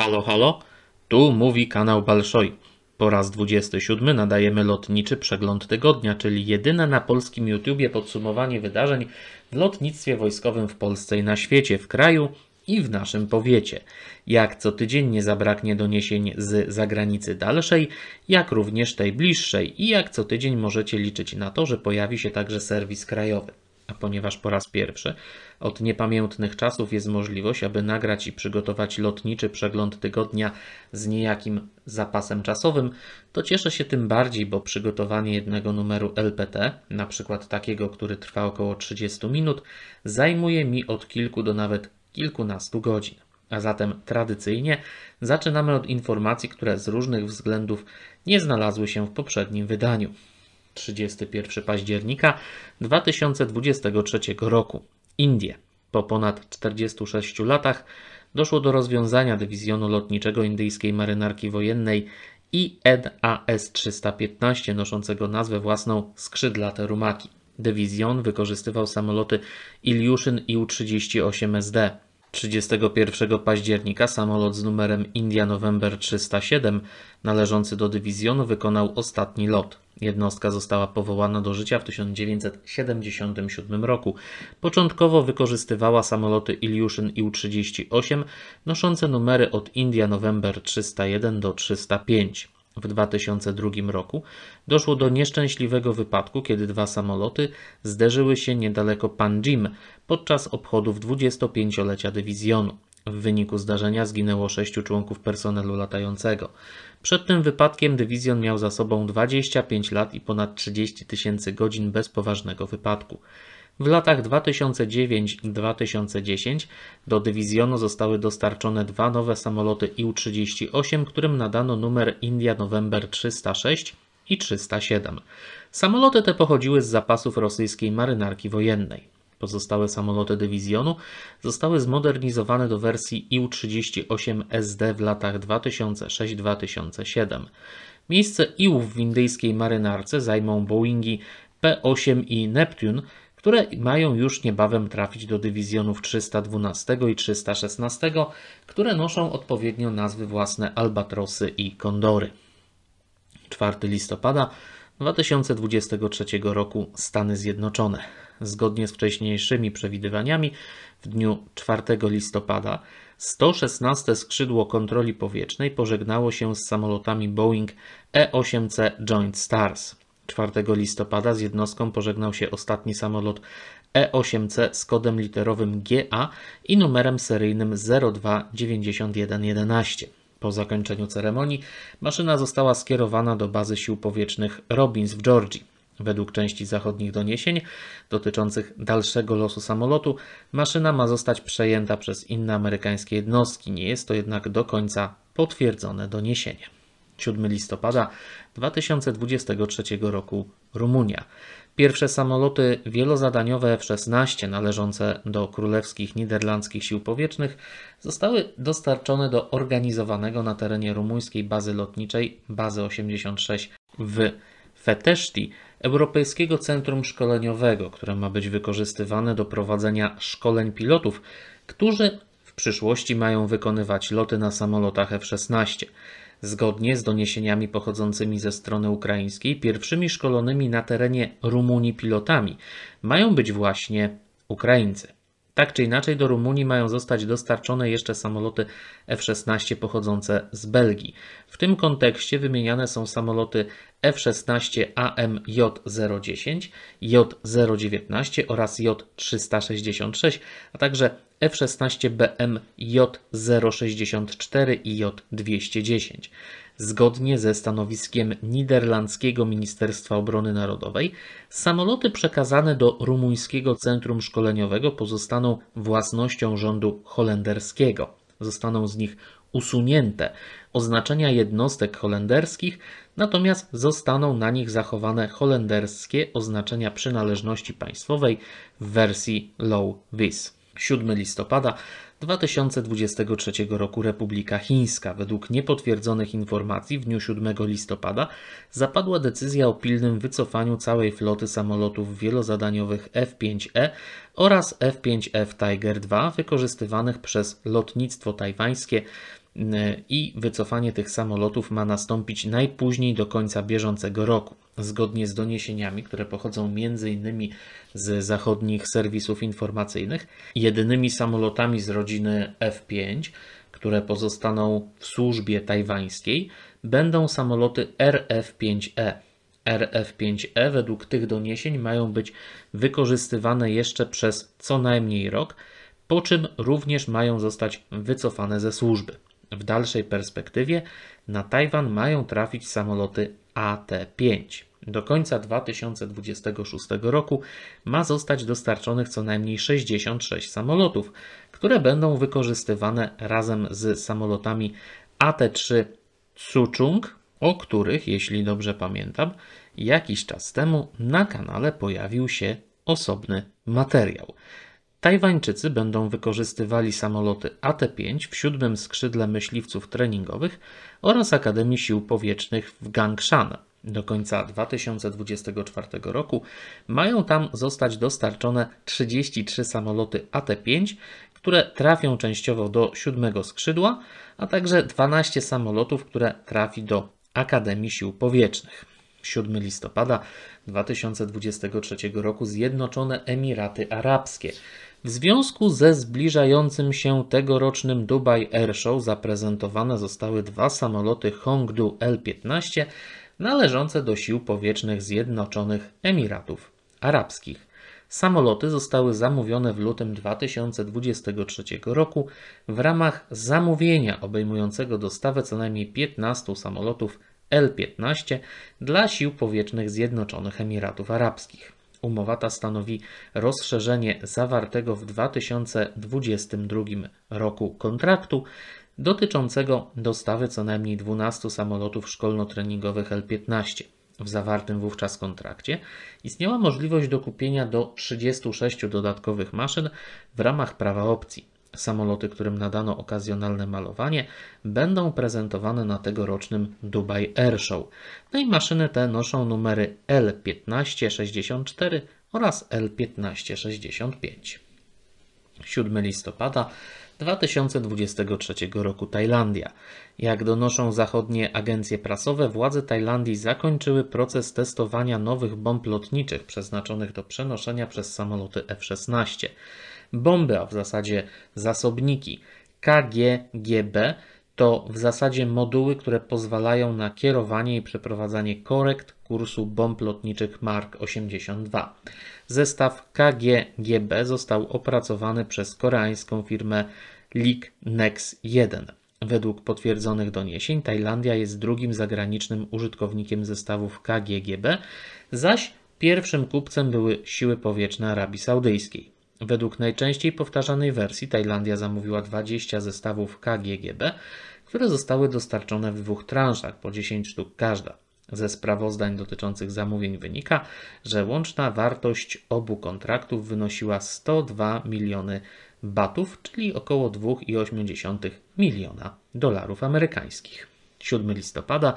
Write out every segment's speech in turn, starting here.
Halo, halo, tu mówi kanał Balszoj. Po raz 27 nadajemy lotniczy przegląd tygodnia, czyli jedyne na polskim YouTubie podsumowanie wydarzeń w lotnictwie wojskowym w Polsce i na świecie, w kraju i w naszym powiecie. Jak co tydzień nie zabraknie doniesień z zagranicy dalszej, jak również tej bliższej i jak co tydzień możecie liczyć na to, że pojawi się także serwis krajowy a ponieważ po raz pierwszy od niepamiętnych czasów jest możliwość, aby nagrać i przygotować lotniczy przegląd tygodnia z niejakim zapasem czasowym, to cieszę się tym bardziej, bo przygotowanie jednego numeru LPT, na przykład takiego, który trwa około 30 minut, zajmuje mi od kilku do nawet kilkunastu godzin. A zatem tradycyjnie zaczynamy od informacji, które z różnych względów nie znalazły się w poprzednim wydaniu. 31 października 2023 roku. Indie. Po ponad 46 latach doszło do rozwiązania dywizjonu lotniczego indyjskiej marynarki wojennej INAS-315 noszącego nazwę własną skrzydlate rumaki. Dywizjon wykorzystywał samoloty Iliuszyn IU-38SD. 31 października samolot z numerem India November 307 należący do dywizjonu wykonał ostatni lot. Jednostka została powołana do życia w 1977 roku. Początkowo wykorzystywała samoloty Ilyushin Ił-38 noszące numery od India November 301 do 305 w 2002 roku doszło do nieszczęśliwego wypadku, kiedy dwa samoloty zderzyły się niedaleko Panjim podczas obchodów 25-lecia dywizjonu. W wyniku zdarzenia zginęło sześciu członków personelu latającego. Przed tym wypadkiem dywizjon miał za sobą 25 lat i ponad 30 tysięcy godzin bez poważnego wypadku. W latach 2009-2010 do dywizjonu zostały dostarczone dwa nowe samoloty IU-38, którym nadano numer India November 306 i 307. Samoloty te pochodziły z zapasów rosyjskiej marynarki wojennej. Pozostałe samoloty dywizjonu zostały zmodernizowane do wersji IU-38SD w latach 2006-2007. Miejsce IU w indyjskiej marynarce zajmą Boeingi P-8 i Neptune, które mają już niebawem trafić do dywizjonów 312 i 316, które noszą odpowiednio nazwy własne Albatrosy i Kondory. 4 listopada 2023 roku Stany Zjednoczone. Zgodnie z wcześniejszymi przewidywaniami, w dniu 4 listopada 116 skrzydło kontroli powietrznej pożegnało się z samolotami Boeing E-8C Joint Stars. 4 listopada z jednostką pożegnał się ostatni samolot E8C z kodem literowym GA i numerem seryjnym 029111. Po zakończeniu ceremonii maszyna została skierowana do bazy sił powietrznych Robbins w Georgii. Według części zachodnich doniesień dotyczących dalszego losu samolotu, maszyna ma zostać przejęta przez inne amerykańskie jednostki. Nie jest to jednak do końca potwierdzone doniesienie. 7 listopada 2023 roku Rumunia. Pierwsze samoloty wielozadaniowe F-16 należące do Królewskich Niderlandzkich Sił Powietrznych zostały dostarczone do organizowanego na terenie rumuńskiej bazy lotniczej bazy 86 w Feteszti, Europejskiego Centrum Szkoleniowego, które ma być wykorzystywane do prowadzenia szkoleń pilotów, którzy w przyszłości mają wykonywać loty na samolotach F-16. Zgodnie z doniesieniami pochodzącymi ze strony ukraińskiej, pierwszymi szkolonymi na terenie Rumunii pilotami mają być właśnie Ukraińcy. Tak czy inaczej, do Rumunii mają zostać dostarczone jeszcze samoloty F-16 pochodzące z Belgii. W tym kontekście wymieniane są samoloty F-16AMJ010, J019 oraz J366, a także F-16BM J064 i J210. Zgodnie ze stanowiskiem Niderlandzkiego Ministerstwa Obrony Narodowej, samoloty przekazane do rumuńskiego centrum szkoleniowego pozostaną własnością rządu holenderskiego. Zostaną z nich usunięte oznaczenia jednostek holenderskich, natomiast zostaną na nich zachowane holenderskie oznaczenia przynależności państwowej w wersji Low Vis. 7 listopada 2023 roku Republika Chińska. Według niepotwierdzonych informacji w dniu 7 listopada zapadła decyzja o pilnym wycofaniu całej floty samolotów wielozadaniowych F-5E oraz F-5F Tiger II wykorzystywanych przez lotnictwo tajwańskie i wycofanie tych samolotów ma nastąpić najpóźniej do końca bieżącego roku. Zgodnie z doniesieniami, które pochodzą m.in. z zachodnich serwisów informacyjnych, jedynymi samolotami z rodziny F5, które pozostaną w służbie tajwańskiej, będą samoloty RF-5E. RF-5E według tych doniesień mają być wykorzystywane jeszcze przez co najmniej rok, po czym również mają zostać wycofane ze służby. W dalszej perspektywie na Tajwan mają trafić samoloty AT-5. Do końca 2026 roku ma zostać dostarczonych co najmniej 66 samolotów, które będą wykorzystywane razem z samolotami AT-3 Tsuchung, o których, jeśli dobrze pamiętam, jakiś czas temu na kanale pojawił się osobny materiał. Tajwańczycy będą wykorzystywali samoloty AT-5 w siódmym skrzydle myśliwców treningowych oraz Akademii Sił Powietrznych w Gangshan. Do końca 2024 roku mają tam zostać dostarczone 33 samoloty AT-5, które trafią częściowo do siódmego skrzydła, a także 12 samolotów, które trafi do Akademii Sił Powietrznych. 7 listopada 2023 roku Zjednoczone Emiraty Arabskie. W związku ze zbliżającym się tegorocznym Dubai Airshow zaprezentowane zostały dwa samoloty Hongdu L-15 należące do sił powietrznych Zjednoczonych Emiratów Arabskich. Samoloty zostały zamówione w lutym 2023 roku w ramach zamówienia obejmującego dostawę co najmniej 15 samolotów L-15 dla sił powietrznych Zjednoczonych Emiratów Arabskich. Umowa ta stanowi rozszerzenie zawartego w 2022 roku kontraktu dotyczącego dostawy co najmniej 12 samolotów szkolno-treningowych L-15. W zawartym wówczas kontrakcie istniała możliwość dokupienia do 36 dodatkowych maszyn w ramach prawa opcji. Samoloty, którym nadano okazjonalne malowanie, będą prezentowane na tegorocznym Dubai Airshow. No i maszyny te noszą numery L1564 oraz L1565. 7 listopada 2023 roku Tajlandia. Jak donoszą zachodnie agencje prasowe, władze Tajlandii zakończyły proces testowania nowych bomb lotniczych przeznaczonych do przenoszenia przez samoloty F-16 bomby, a w zasadzie zasobniki. KGGB to w zasadzie moduły, które pozwalają na kierowanie i przeprowadzanie korekt kursu bomb lotniczych Mark 82. Zestaw KGGB został opracowany przez koreańską firmę Lik Nex 1. Według potwierdzonych doniesień Tajlandia jest drugim zagranicznym użytkownikiem zestawów KGGB, zaś pierwszym kupcem były siły powietrzne Arabii Saudyjskiej. Według najczęściej powtarzanej wersji Tajlandia zamówiła 20 zestawów KGGB, które zostały dostarczone w dwóch transzach po 10 sztuk każda. Ze sprawozdań dotyczących zamówień wynika, że łączna wartość obu kontraktów wynosiła 102 miliony batów, czyli około 2,8 miliona dolarów amerykańskich. 7 listopada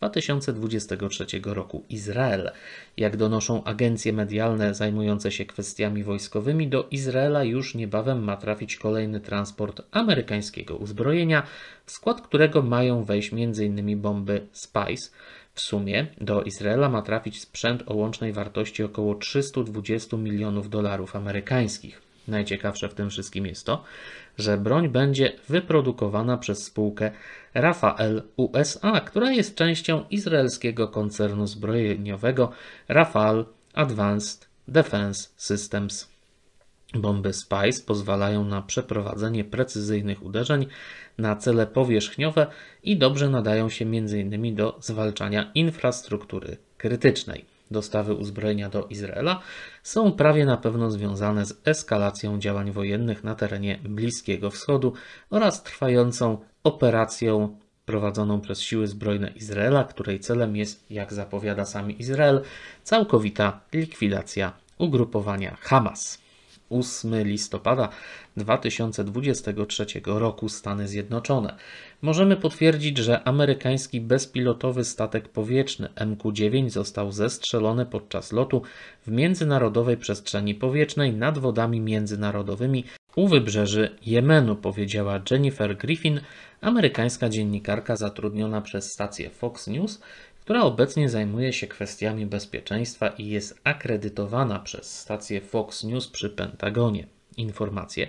2023 roku Izrael. Jak donoszą agencje medialne zajmujące się kwestiami wojskowymi, do Izraela już niebawem ma trafić kolejny transport amerykańskiego uzbrojenia, w skład którego mają wejść m.in. bomby Spice. W sumie do Izraela ma trafić sprzęt o łącznej wartości około 320 milionów dolarów amerykańskich. Najciekawsze w tym wszystkim jest to, że broń będzie wyprodukowana przez spółkę Rafael USA, która jest częścią izraelskiego koncernu zbrojeniowego Rafael Advanced Defense Systems. Bomby Spice pozwalają na przeprowadzenie precyzyjnych uderzeń na cele powierzchniowe i dobrze nadają się m.in. do zwalczania infrastruktury krytycznej dostawy uzbrojenia do Izraela są prawie na pewno związane z eskalacją działań wojennych na terenie Bliskiego Wschodu oraz trwającą operacją prowadzoną przez siły zbrojne Izraela, której celem jest, jak zapowiada sam Izrael, całkowita likwidacja ugrupowania Hamas. 8 listopada 2023 roku Stany Zjednoczone. Możemy potwierdzić, że amerykański bezpilotowy statek powietrzny MQ-9 został zestrzelony podczas lotu w międzynarodowej przestrzeni powietrznej nad wodami międzynarodowymi u wybrzeży Jemenu, powiedziała Jennifer Griffin, amerykańska dziennikarka zatrudniona przez stację Fox News która obecnie zajmuje się kwestiami bezpieczeństwa i jest akredytowana przez stację Fox News przy Pentagonie. Informację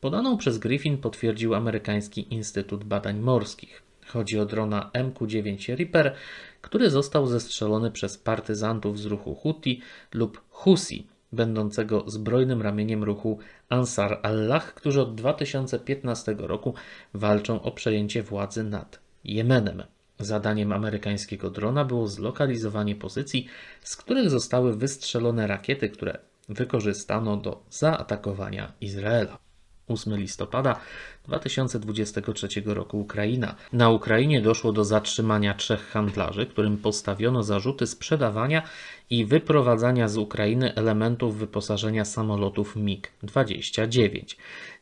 podaną przez Griffin potwierdził amerykański Instytut Badań Morskich. Chodzi o drona MQ-9 Reaper, który został zestrzelony przez partyzantów z ruchu Houthi lub Husi, będącego zbrojnym ramieniem ruchu Ansar Allah, którzy od 2015 roku walczą o przejęcie władzy nad Jemenem. Zadaniem amerykańskiego drona było zlokalizowanie pozycji, z których zostały wystrzelone rakiety, które wykorzystano do zaatakowania Izraela. 8 listopada 2023 roku Ukraina. Na Ukrainie doszło do zatrzymania trzech handlarzy, którym postawiono zarzuty sprzedawania i wyprowadzania z Ukrainy elementów wyposażenia samolotów MiG-29.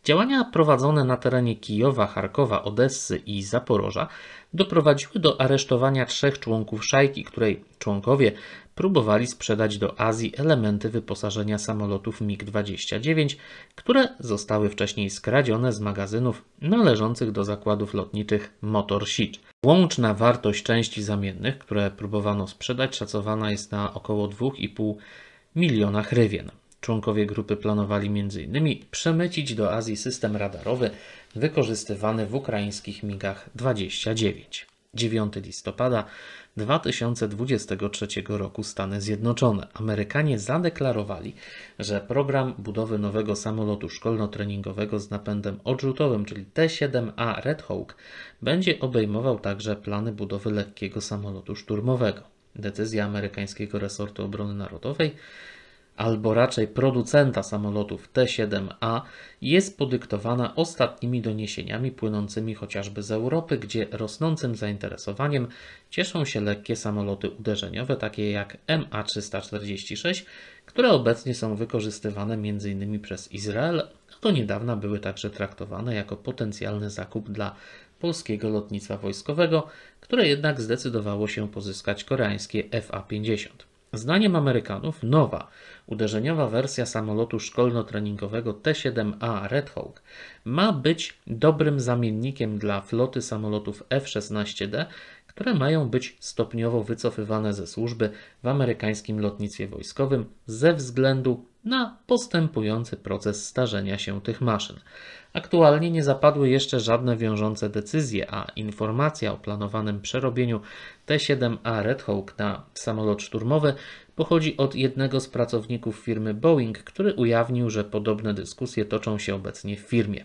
Działania prowadzone na terenie Kijowa, Charkowa, Odessy i Zaporoża doprowadziły do aresztowania trzech członków szajki, której członkowie próbowali sprzedać do Azji elementy wyposażenia samolotów MiG-29, które zostały wcześniej skradzione z magazynów należących do zakładów lotniczych Motor Sich. Łączna wartość części zamiennych, które próbowano sprzedać, szacowana jest na około 2,5 miliona hrywien. Członkowie grupy planowali m.in. przemycić do Azji system radarowy wykorzystywany w ukraińskich migach 29. 9 listopada 2023 roku Stany Zjednoczone. Amerykanie zadeklarowali, że program budowy nowego samolotu szkolno-treningowego z napędem odrzutowym, czyli T-7A Red Hawk, będzie obejmował także plany budowy lekkiego samolotu szturmowego. Decyzja amerykańskiego resortu obrony narodowej albo raczej producenta samolotów T-7A jest podyktowana ostatnimi doniesieniami płynącymi chociażby z Europy, gdzie rosnącym zainteresowaniem cieszą się lekkie samoloty uderzeniowe takie jak MA-346, które obecnie są wykorzystywane m.in. przez Izrael, a do niedawna były także traktowane jako potencjalny zakup dla polskiego lotnictwa wojskowego, które jednak zdecydowało się pozyskać koreańskie FA-50. Zdaniem Amerykanów nowa Uderzeniowa wersja samolotu szkolno-treningowego T-7A Red Hawk ma być dobrym zamiennikiem dla floty samolotów F-16D które mają być stopniowo wycofywane ze służby w amerykańskim lotnictwie wojskowym ze względu na postępujący proces starzenia się tych maszyn. Aktualnie nie zapadły jeszcze żadne wiążące decyzje, a informacja o planowanym przerobieniu T-7A Red Hawk na samolot szturmowy pochodzi od jednego z pracowników firmy Boeing, który ujawnił, że podobne dyskusje toczą się obecnie w firmie.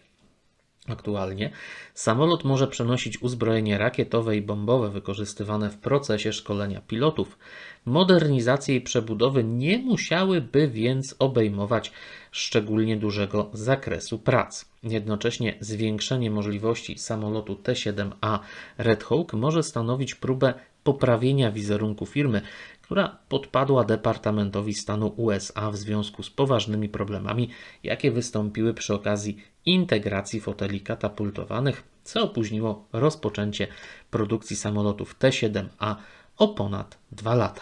Aktualnie samolot może przenosić uzbrojenie rakietowe i bombowe wykorzystywane w procesie szkolenia pilotów. Modernizacje i przebudowy nie musiałyby więc obejmować szczególnie dużego zakresu prac. Jednocześnie zwiększenie możliwości samolotu T-7A Red Hawk może stanowić próbę poprawienia wizerunku firmy, która podpadła Departamentowi Stanu USA w związku z poważnymi problemami, jakie wystąpiły przy okazji integracji foteli katapultowanych, co opóźniło rozpoczęcie produkcji samolotów T-7A o ponad dwa lata.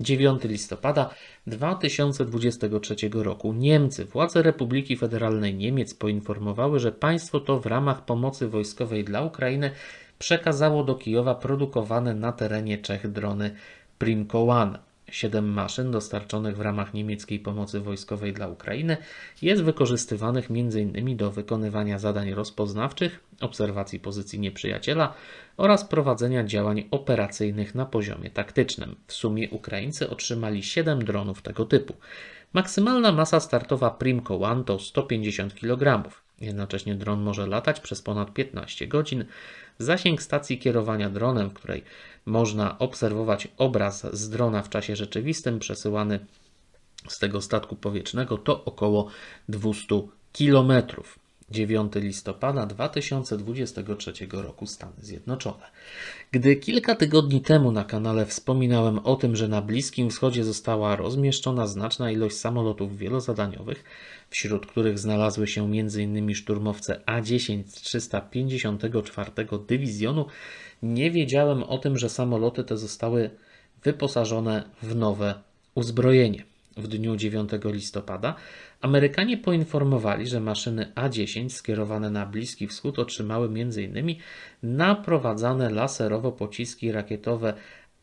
9 listopada 2023 roku Niemcy, władze Republiki Federalnej Niemiec poinformowały, że państwo to w ramach pomocy wojskowej dla Ukrainy przekazało do Kijowa produkowane na terenie Czech drony Primco One. Siedem maszyn dostarczonych w ramach niemieckiej pomocy wojskowej dla Ukrainy jest wykorzystywanych m.in. do wykonywania zadań rozpoznawczych, obserwacji pozycji nieprzyjaciela oraz prowadzenia działań operacyjnych na poziomie taktycznym. W sumie Ukraińcy otrzymali 7 dronów tego typu. Maksymalna masa startowa Primco One to 150 kg. Jednocześnie dron może latać przez ponad 15 godzin. Zasięg stacji kierowania dronem, w której można obserwować obraz z drona w czasie rzeczywistym przesyłany z tego statku powietrznego to około 200 kilometrów. 9 listopada 2023 roku Stany Zjednoczone. Gdy kilka tygodni temu na kanale wspominałem o tym, że na Bliskim Wschodzie została rozmieszczona znaczna ilość samolotów wielozadaniowych, wśród których znalazły się m.in. szturmowce A-10 354 Dywizjonu, nie wiedziałem o tym, że samoloty te zostały wyposażone w nowe uzbrojenie w dniu 9 listopada, Amerykanie poinformowali, że maszyny A-10 skierowane na Bliski Wschód otrzymały m.in. naprowadzane laserowo pociski rakietowe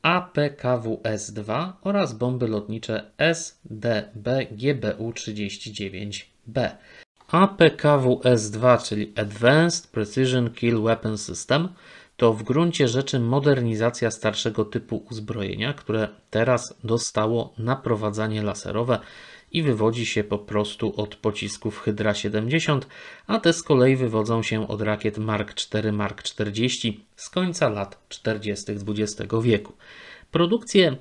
APKWS-2 oraz bomby lotnicze SDB-GBU-39B. APKWS-2, czyli Advanced Precision Kill Weapon System, to w gruncie rzeczy modernizacja starszego typu uzbrojenia, które teraz dostało naprowadzanie laserowe i wywodzi się po prostu od pocisków Hydra 70, a te z kolei wywodzą się od rakiet Mark 4 Mark 40 z końca lat 40. XX wieku. Produkcję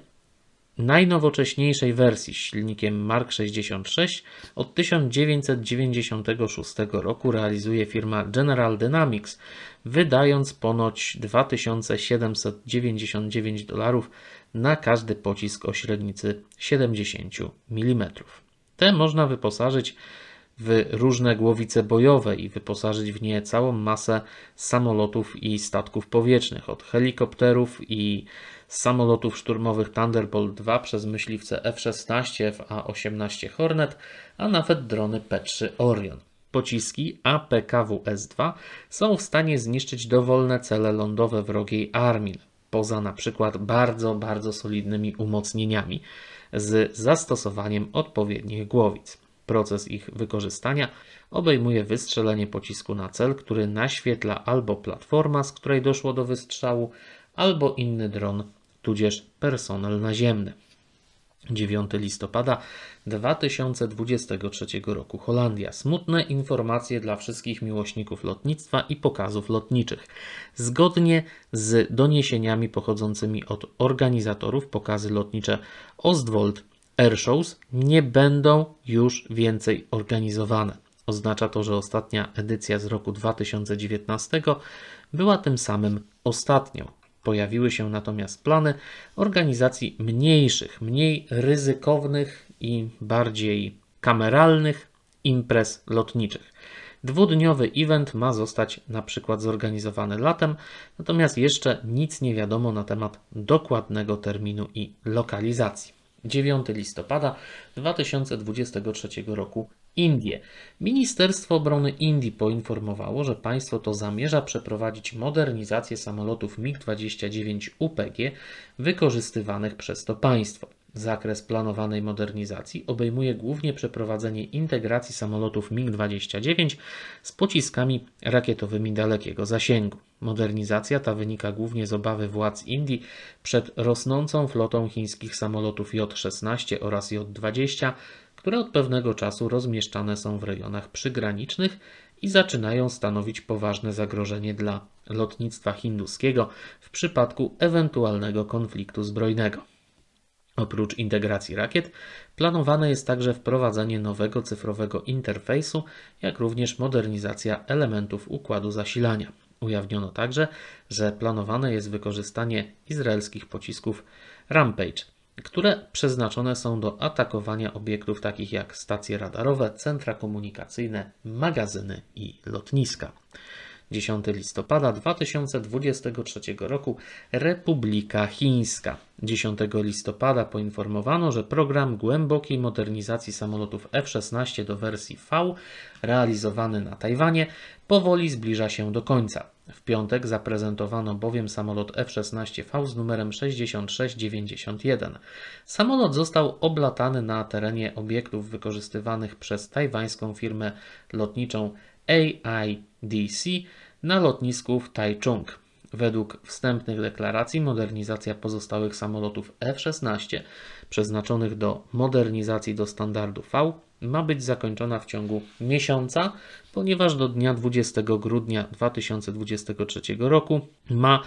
najnowocześniejszej wersji z silnikiem Mark 66 od 1996 roku realizuje firma General Dynamics, wydając ponoć 2799 dolarów na każdy pocisk o średnicy 70 mm. Te można wyposażyć w różne głowice bojowe i wyposażyć w nie całą masę samolotów i statków powietrznych, od helikopterów i samolotów szturmowych Thunderbolt 2 przez myśliwce F-16, FA-18 Hornet, a nawet drony P-3 Orion pociski APKWS-2 są w stanie zniszczyć dowolne cele lądowe wrogiej armii, poza na przykład bardzo, bardzo solidnymi umocnieniami z zastosowaniem odpowiednich głowic. Proces ich wykorzystania obejmuje wystrzelenie pocisku na cel, który naświetla albo platforma, z której doszło do wystrzału, albo inny dron, tudzież personel naziemny. 9 listopada 2023 roku Holandia. Smutne informacje dla wszystkich miłośników lotnictwa i pokazów lotniczych. Zgodnie z doniesieniami pochodzącymi od organizatorów, pokazy lotnicze Ostwold Airshows nie będą już więcej organizowane. Oznacza to, że ostatnia edycja z roku 2019 była tym samym ostatnią. Pojawiły się natomiast plany organizacji mniejszych, mniej ryzykownych i bardziej kameralnych imprez lotniczych. Dwudniowy event ma zostać na przykład zorganizowany latem, natomiast jeszcze nic nie wiadomo na temat dokładnego terminu i lokalizacji. 9 listopada 2023 roku Indie. Ministerstwo Obrony Indii poinformowało, że państwo to zamierza przeprowadzić modernizację samolotów MiG-29 UPG wykorzystywanych przez to państwo. Zakres planowanej modernizacji obejmuje głównie przeprowadzenie integracji samolotów MiG-29 z pociskami rakietowymi dalekiego zasięgu. Modernizacja ta wynika głównie z obawy władz Indii przed rosnącą flotą chińskich samolotów J-16 oraz J-20 które od pewnego czasu rozmieszczane są w rejonach przygranicznych i zaczynają stanowić poważne zagrożenie dla lotnictwa hinduskiego w przypadku ewentualnego konfliktu zbrojnego. Oprócz integracji rakiet, planowane jest także wprowadzenie nowego cyfrowego interfejsu, jak również modernizacja elementów układu zasilania. Ujawniono także, że planowane jest wykorzystanie izraelskich pocisków Rampage które przeznaczone są do atakowania obiektów takich jak stacje radarowe, centra komunikacyjne, magazyny i lotniska. 10 listopada 2023 roku Republika Chińska. 10 listopada poinformowano, że program głębokiej modernizacji samolotów F-16 do wersji V, realizowany na Tajwanie, powoli zbliża się do końca. W piątek zaprezentowano bowiem samolot F-16V z numerem 6691. Samolot został oblatany na terenie obiektów wykorzystywanych przez tajwańską firmę lotniczą AIDC na lotnisku w Taichung. Według wstępnych deklaracji modernizacja pozostałych samolotów F-16 przeznaczonych do modernizacji do standardu V ma być zakończona w ciągu miesiąca, ponieważ do dnia 20 grudnia 2023 roku ma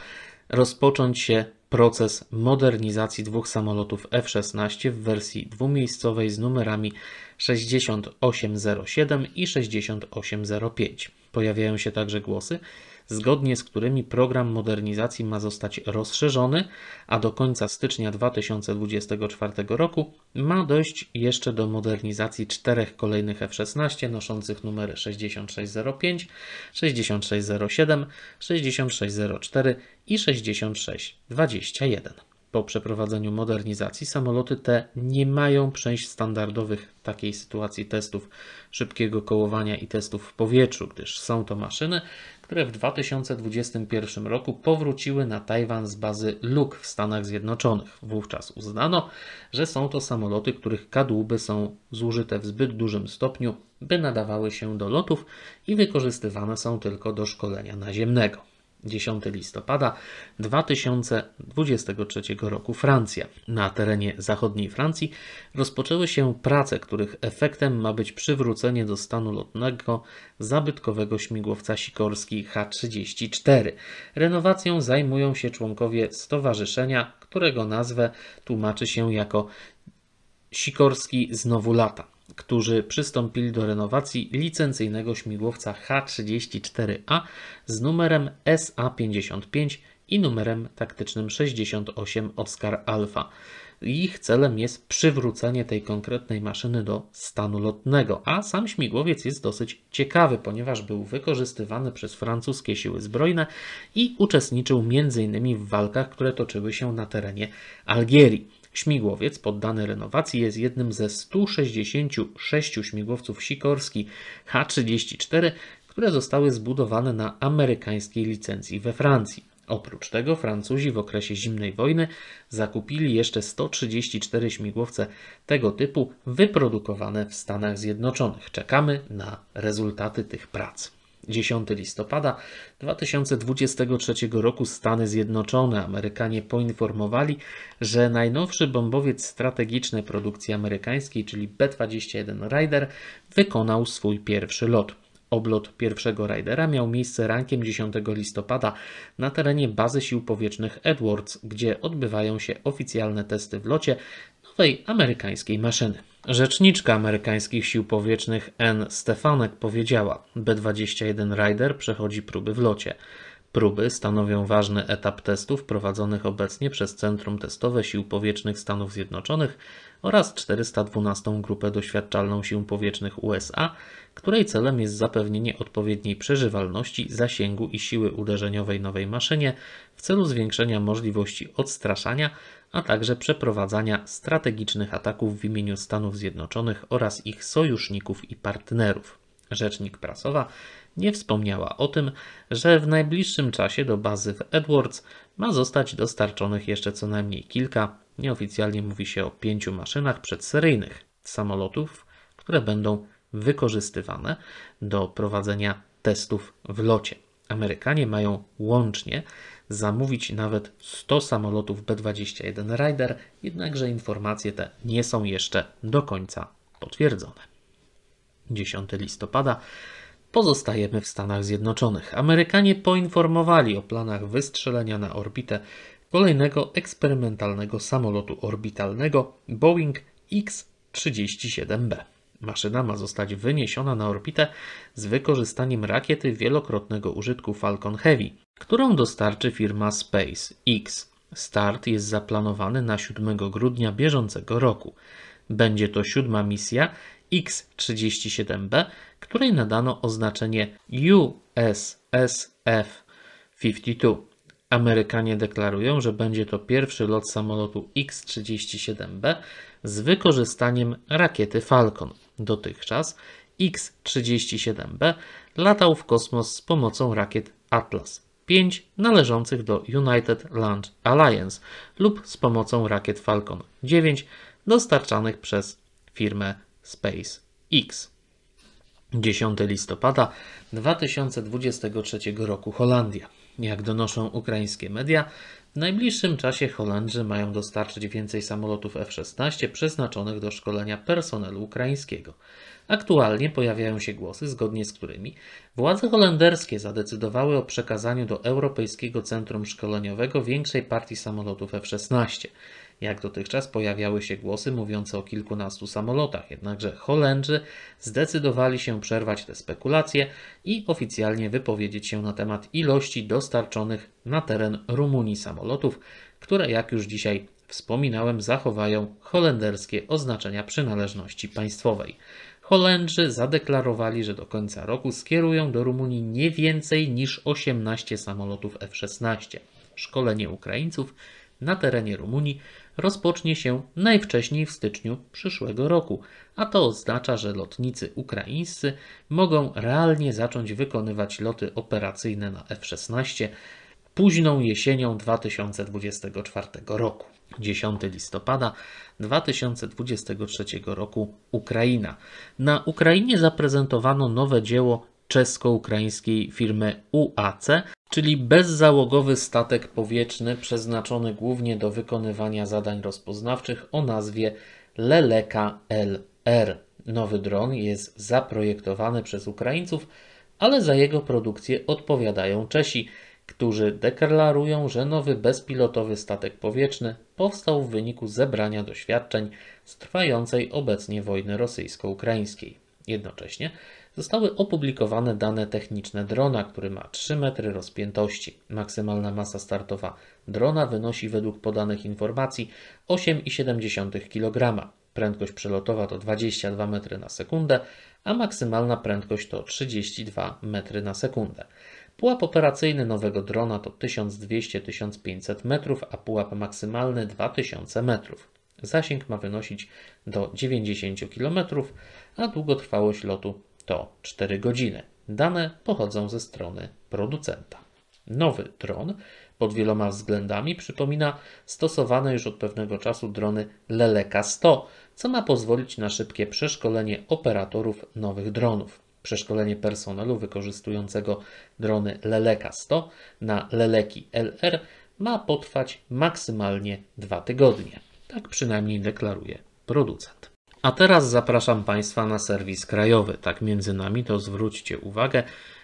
rozpocząć się proces modernizacji dwóch samolotów F-16 w wersji dwumiejscowej z numerami 6807 i 6805. Pojawiają się także głosy, zgodnie z którymi program modernizacji ma zostać rozszerzony, a do końca stycznia 2024 roku ma dojść jeszcze do modernizacji czterech kolejnych F-16 noszących numery 6605, 6607, 6604 i 6621. Po przeprowadzeniu modernizacji samoloty te nie mają przejść standardowych takiej sytuacji testów szybkiego kołowania i testów w powietrzu, gdyż są to maszyny, które w 2021 roku powróciły na Tajwan z bazy Luke w Stanach Zjednoczonych. Wówczas uznano, że są to samoloty, których kadłuby są zużyte w zbyt dużym stopniu, by nadawały się do lotów i wykorzystywane są tylko do szkolenia naziemnego. 10 listopada 2023 roku Francja. Na terenie zachodniej Francji rozpoczęły się prace, których efektem ma być przywrócenie do stanu lotnego zabytkowego śmigłowca Sikorski H-34. Renowacją zajmują się członkowie stowarzyszenia, którego nazwę tłumaczy się jako Sikorski znowu lata którzy przystąpili do renowacji licencyjnego śmigłowca H-34A z numerem SA-55 i numerem taktycznym 68 Oscar Alpha. Ich celem jest przywrócenie tej konkretnej maszyny do stanu lotnego, a sam śmigłowiec jest dosyć ciekawy, ponieważ był wykorzystywany przez francuskie siły zbrojne i uczestniczył m.in. w walkach, które toczyły się na terenie Algierii. Śmigłowiec poddany renowacji jest jednym ze 166 śmigłowców Sikorski H-34, które zostały zbudowane na amerykańskiej licencji we Francji. Oprócz tego Francuzi w okresie zimnej wojny zakupili jeszcze 134 śmigłowce tego typu wyprodukowane w Stanach Zjednoczonych. Czekamy na rezultaty tych prac. 10 listopada 2023 roku Stany Zjednoczone Amerykanie poinformowali, że najnowszy bombowiec strategiczny produkcji amerykańskiej, czyli B-21 Raider, wykonał swój pierwszy lot. Oblot pierwszego Raidera miał miejsce rankiem 10 listopada na terenie bazy sił powietrznych Edwards, gdzie odbywają się oficjalne testy w locie nowej amerykańskiej maszyny. Rzeczniczka amerykańskich sił powietrznych N. Stefanek powiedziała: B-21 Rider przechodzi próby w locie. Próby stanowią ważny etap testów prowadzonych obecnie przez Centrum Testowe Sił Powietrznych Stanów Zjednoczonych oraz 412 Grupę Doświadczalną Sił Powietrznych USA, której celem jest zapewnienie odpowiedniej przeżywalności, zasięgu i siły uderzeniowej nowej maszynie w celu zwiększenia możliwości odstraszania, a także przeprowadzania strategicznych ataków w imieniu Stanów Zjednoczonych oraz ich sojuszników i partnerów. Rzecznik prasowa nie wspomniała o tym, że w najbliższym czasie do bazy w Edwards ma zostać dostarczonych jeszcze co najmniej kilka Nieoficjalnie mówi się o pięciu maszynach przedseryjnych samolotów, które będą wykorzystywane do prowadzenia testów w locie. Amerykanie mają łącznie zamówić nawet 100 samolotów B-21 Rider, jednakże informacje te nie są jeszcze do końca potwierdzone. 10 listopada pozostajemy w Stanach Zjednoczonych. Amerykanie poinformowali o planach wystrzelenia na orbitę kolejnego eksperymentalnego samolotu orbitalnego Boeing X-37B. Maszyna ma zostać wyniesiona na orbitę z wykorzystaniem rakiety wielokrotnego użytku Falcon Heavy, którą dostarczy firma SpaceX. Start jest zaplanowany na 7 grudnia bieżącego roku. Będzie to siódma misja X-37B, której nadano oznaczenie USSF-52. Amerykanie deklarują, że będzie to pierwszy lot samolotu X-37B z wykorzystaniem rakiety Falcon. Dotychczas X-37B latał w kosmos z pomocą rakiet Atlas 5 należących do United Launch Alliance lub z pomocą rakiet Falcon 9 dostarczanych przez firmę SpaceX. 10 listopada 2023 roku Holandia. Jak donoszą ukraińskie media, w najbliższym czasie Holendrzy mają dostarczyć więcej samolotów F-16 przeznaczonych do szkolenia personelu ukraińskiego. Aktualnie pojawiają się głosy, zgodnie z którymi władze holenderskie zadecydowały o przekazaniu do Europejskiego Centrum Szkoleniowego większej partii samolotów F-16. Jak dotychczas pojawiały się głosy mówiące o kilkunastu samolotach, jednakże Holendrzy zdecydowali się przerwać te spekulacje i oficjalnie wypowiedzieć się na temat ilości dostarczonych na teren Rumunii samolotów, które jak już dzisiaj wspominałem, zachowają holenderskie oznaczenia przynależności państwowej. Holendrzy zadeklarowali, że do końca roku skierują do Rumunii nie więcej niż 18 samolotów F-16. Szkolenie Ukraińców na terenie Rumunii rozpocznie się najwcześniej w styczniu przyszłego roku, a to oznacza, że lotnicy ukraińscy mogą realnie zacząć wykonywać loty operacyjne na F-16 późną jesienią 2024 roku. 10 listopada 2023 roku Ukraina. Na Ukrainie zaprezentowano nowe dzieło czesko-ukraińskiej firmy UAC, czyli bezzałogowy statek powietrzny przeznaczony głównie do wykonywania zadań rozpoznawczych o nazwie Leleka LR. Nowy dron jest zaprojektowany przez Ukraińców, ale za jego produkcję odpowiadają Czesi, którzy deklarują, że nowy bezpilotowy statek powietrzny powstał w wyniku zebrania doświadczeń z trwającej obecnie wojny rosyjsko-ukraińskiej. Jednocześnie zostały opublikowane dane techniczne drona, który ma 3 metry rozpiętości. Maksymalna masa startowa drona wynosi według podanych informacji 8,7 kg. Prędkość przelotowa to 22 metry na sekundę, a maksymalna prędkość to 32 metry na sekundę. Pułap operacyjny nowego drona to 1200-1500 metrów, a pułap maksymalny 2000 metrów. Zasięg ma wynosić do 90 km, a długotrwałość lotu to 4 godziny. Dane pochodzą ze strony producenta. Nowy dron pod wieloma względami przypomina stosowane już od pewnego czasu drony Leleka 100, co ma pozwolić na szybkie przeszkolenie operatorów nowych dronów. Przeszkolenie personelu wykorzystującego drony Leleka 100 na Leleki LR ma potrwać maksymalnie dwa tygodnie. Tak przynajmniej deklaruje producent. A teraz zapraszam Państwa na serwis krajowy. Tak między nami to zwróćcie uwagę,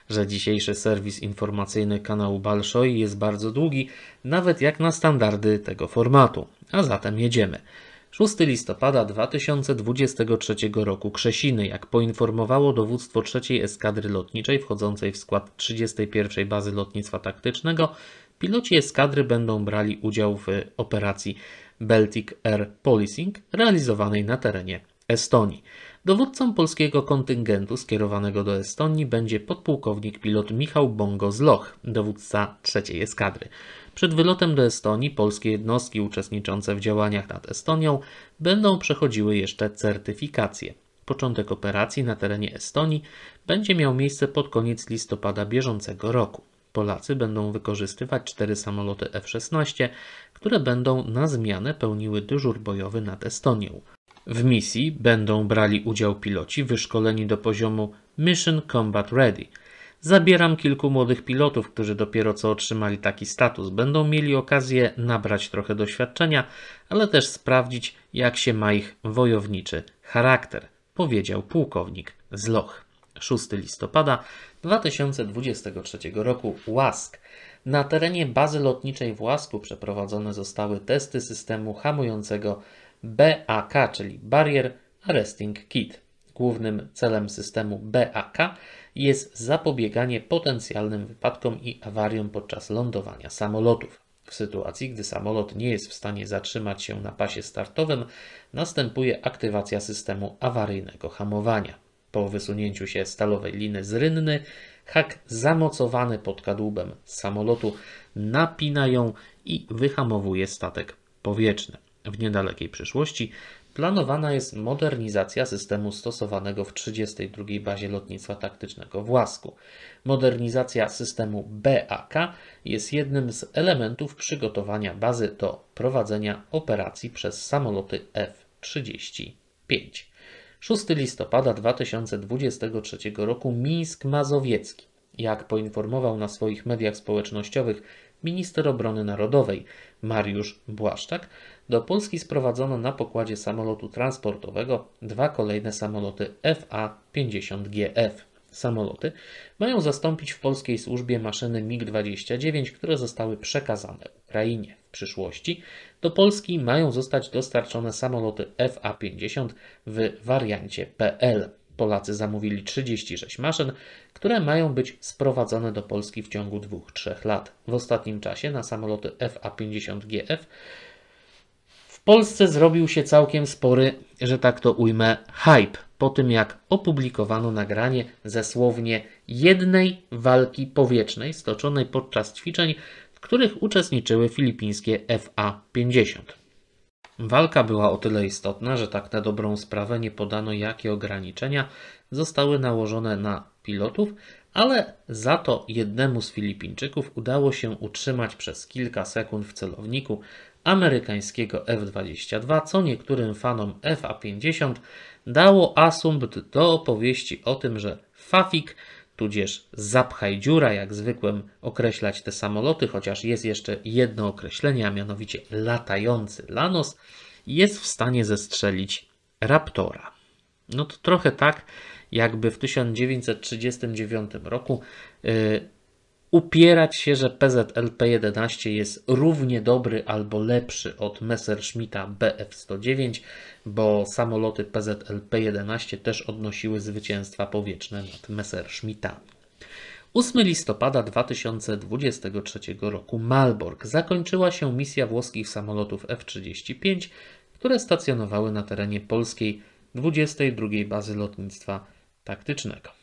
że dzisiejszy serwis informacyjny kanału Balszoi jest bardzo długi, nawet jak na standardy tego formatu. A zatem jedziemy. 6 listopada 2023 roku Krzesiny, jak poinformowało dowództwo 3 Eskadry Lotniczej wchodzącej w skład 31 Bazy Lotnictwa Taktycznego, piloci eskadry będą brali udział w operacji Baltic Air Policing realizowanej na terenie Estonii. Dowódcą polskiego kontyngentu skierowanego do Estonii będzie podpułkownik pilot Michał Bongo z Loch, dowódca trzeciej eskadry. Przed wylotem do Estonii polskie jednostki uczestniczące w działaniach nad Estonią będą przechodziły jeszcze certyfikację. Początek operacji na terenie Estonii będzie miał miejsce pod koniec listopada bieżącego roku. Polacy będą wykorzystywać cztery samoloty F-16, które będą na zmianę pełniły dyżur bojowy nad Estonią. W misji będą brali udział piloci wyszkoleni do poziomu Mission Combat Ready. Zabieram kilku młodych pilotów, którzy dopiero co otrzymali taki status. Będą mieli okazję nabrać trochę doświadczenia, ale też sprawdzić, jak się ma ich wojowniczy charakter, powiedział pułkownik z Loch. 6 listopada 2023 roku Łask. Na terenie bazy lotniczej w Łasku przeprowadzone zostały testy systemu hamującego BAK, czyli Barrier Arresting Kit. Głównym celem systemu BAK jest zapobieganie potencjalnym wypadkom i awariom podczas lądowania samolotów. W sytuacji, gdy samolot nie jest w stanie zatrzymać się na pasie startowym, następuje aktywacja systemu awaryjnego hamowania. Po wysunięciu się stalowej liny z rynny, hak zamocowany pod kadłubem samolotu napina ją i wyhamowuje statek powietrzny. W niedalekiej przyszłości planowana jest modernizacja systemu stosowanego w 32 bazie lotnictwa taktycznego w Łasku. Modernizacja systemu BAK jest jednym z elementów przygotowania bazy do prowadzenia operacji przez samoloty F-35. 6 listopada 2023 roku Mińsk Mazowiecki. Jak poinformował na swoich mediach społecznościowych minister obrony narodowej Mariusz Błaszczak, do Polski sprowadzono na pokładzie samolotu transportowego dwa kolejne samoloty FA-50GF samoloty, mają zastąpić w polskiej służbie maszyny MiG-29, które zostały przekazane Ukrainie. W przyszłości do Polski mają zostać dostarczone samoloty FA-50 w wariancie PL. Polacy zamówili 36 maszyn, które mają być sprowadzone do Polski w ciągu 2-3 lat. W ostatnim czasie na samoloty FA-50GF w Polsce zrobił się całkiem spory, że tak to ujmę, hype po tym jak opublikowano nagranie ze słownie jednej walki powietrznej stoczonej podczas ćwiczeń, w których uczestniczyły filipińskie FA-50. Walka była o tyle istotna, że tak na dobrą sprawę nie podano jakie ograniczenia zostały nałożone na pilotów, ale za to jednemu z Filipińczyków udało się utrzymać przez kilka sekund w celowniku amerykańskiego F-22, co niektórym fanom FA-50 dało asumpt do opowieści o tym, że Fafik, tudzież zapchaj dziura, jak zwykłem określać te samoloty, chociaż jest jeszcze jedno określenie, a mianowicie latający Lanos, jest w stanie zestrzelić Raptora. No to trochę tak, jakby w 1939 roku yy, upierać się, że PZLP-11 jest równie dobry albo lepszy od Messerschmitta Bf-109, bo samoloty PZLP-11 też odnosiły zwycięstwa powietrzne nad Messerschmittami. 8 listopada 2023 roku Malbork zakończyła się misja włoskich samolotów F-35, które stacjonowały na terenie polskiej 22 bazy lotnictwa taktycznego.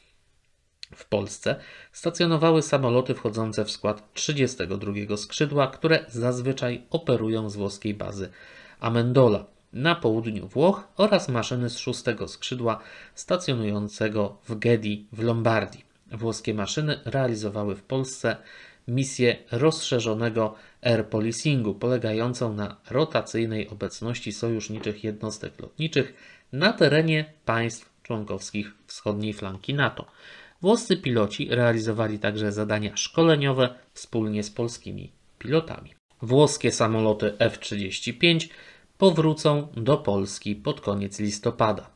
W Polsce stacjonowały samoloty wchodzące w skład 32 skrzydła, które zazwyczaj operują z włoskiej bazy Amendola na południu Włoch oraz maszyny z 6 skrzydła stacjonującego w Gedi w Lombardii. Włoskie maszyny realizowały w Polsce misję rozszerzonego air policingu, polegającą na rotacyjnej obecności sojuszniczych jednostek lotniczych na terenie państw członkowskich wschodniej flanki NATO. Włoscy piloci realizowali także zadania szkoleniowe wspólnie z polskimi pilotami. Włoskie samoloty F-35 powrócą do Polski pod koniec listopada.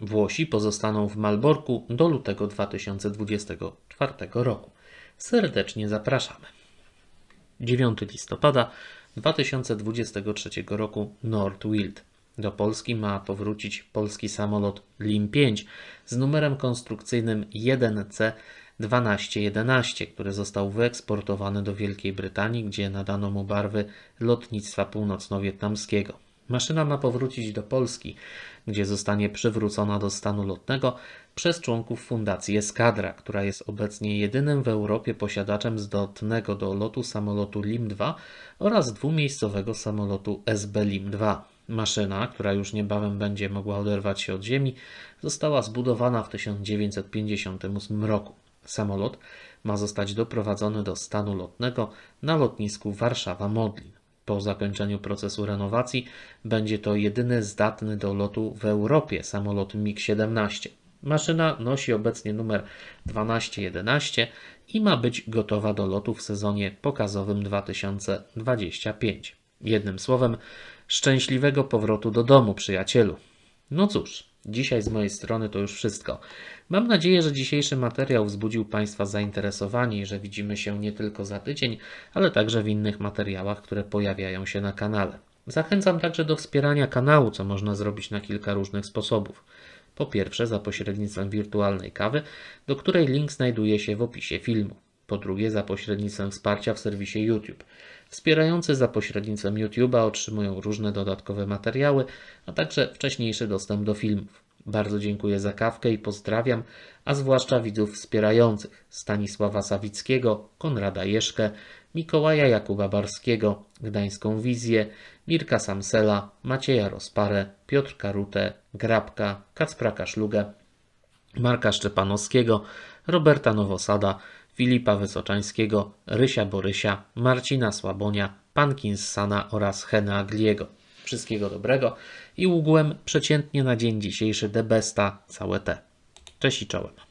Włosi pozostaną w Malborku do lutego 2024 roku. Serdecznie zapraszamy. 9 listopada 2023 roku Nordwild. Do Polski ma powrócić polski samolot LIM-5 z numerem konstrukcyjnym 1C 1211, który został wyeksportowany do Wielkiej Brytanii, gdzie nadano mu barwy lotnictwa północno-wietnamskiego. Maszyna ma powrócić do Polski, gdzie zostanie przywrócona do stanu lotnego przez członków Fundacji Eskadra, która jest obecnie jedynym w Europie posiadaczem zdolnego do lotu samolotu LIM-2 oraz dwumiejscowego samolotu SB LIM-2 maszyna, która już niebawem będzie mogła oderwać się od Ziemi, została zbudowana w 1958 roku. Samolot ma zostać doprowadzony do stanu lotnego na lotnisku Warszawa-Modlin. Po zakończeniu procesu renowacji będzie to jedyny zdatny do lotu w Europie samolot MiG-17. Maszyna nosi obecnie numer 1211 i ma być gotowa do lotu w sezonie pokazowym 2025. Jednym słowem, Szczęśliwego powrotu do domu, przyjacielu. No cóż, dzisiaj z mojej strony to już wszystko. Mam nadzieję, że dzisiejszy materiał wzbudził Państwa zainteresowanie i że widzimy się nie tylko za tydzień, ale także w innych materiałach, które pojawiają się na kanale. Zachęcam także do wspierania kanału, co można zrobić na kilka różnych sposobów. Po pierwsze, za pośrednictwem wirtualnej kawy, do której link znajduje się w opisie filmu. Po drugie, za pośrednictwem wsparcia w serwisie YouTube. Wspierający za pośrednictwem YouTube'a otrzymują różne dodatkowe materiały, a także wcześniejszy dostęp do filmów. Bardzo dziękuję za kawkę i pozdrawiam, a zwłaszcza widzów wspierających Stanisława Sawickiego, Konrada Jeszkę, Mikołaja Jakuba Barskiego, Gdańską Wizję, Mirka Samsela, Macieja Rosparę, Piotrka Rutę, Grabka, Kacpraka Szlugę, Marka Szczepanowskiego, Roberta Nowosada, Filipa Wysoczańskiego, Rysia Borysia, Marcina Słabonia, Pankinsana oraz Hena Agliego. Wszystkiego dobrego i ugłem przeciętnie na dzień dzisiejszy debesta całe te. Cześć i czołem.